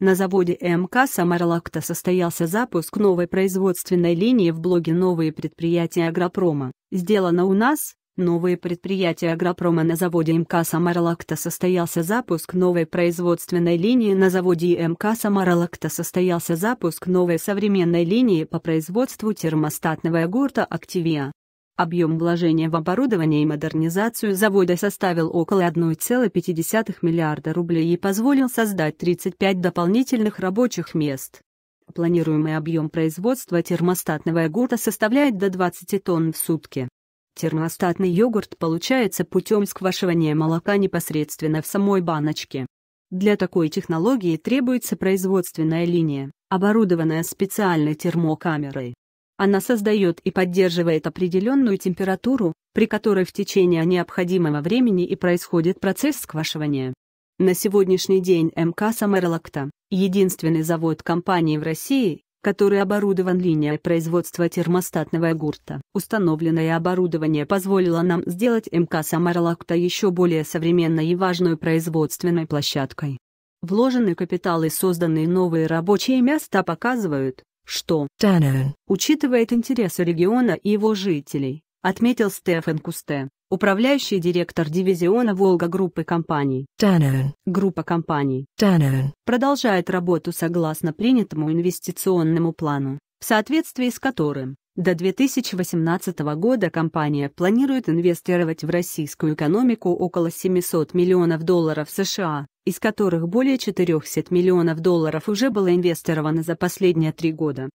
На заводе МК «Самарлакта» состоялся запуск новой производственной линии в блоге «Новые предприятия агропрома». Сделано у нас, новые предприятия агропрома на заводе МК «Самарлакта» состоялся запуск новой производственной линии на заводе МК «Самарлакта» состоялся запуск новой современной линии по производству термостатного йогурта «Активия». Объем вложения в оборудование и модернизацию завода составил около 1,5 миллиарда рублей и позволил создать 35 дополнительных рабочих мест. Планируемый объем производства термостатного йогурта составляет до 20 тонн в сутки. Термостатный йогурт получается путем сквашивания молока непосредственно в самой баночке. Для такой технологии требуется производственная линия, оборудованная специальной термокамерой. Она создает и поддерживает определенную температуру, при которой в течение необходимого времени и происходит процесс сквашивания. На сегодняшний день МК Самерлакта – единственный завод компании в России, который оборудован линией производства термостатного йогурта. Установленное оборудование позволило нам сделать МК Самарлакта еще более современной и важной производственной площадкой. Вложенный капитал и созданные новые рабочие места показывают, что Таннен учитывает интересы региона и его жителей, отметил Стефан Кусте, управляющий директор дивизиона «Волга» группы компаний. Таннен. Группа компаний Таннен продолжает работу согласно принятому инвестиционному плану, в соответствии с которым до 2018 года компания планирует инвестировать в российскую экономику около 700 миллионов долларов США, из которых более 400 миллионов долларов уже было инвестировано за последние три года.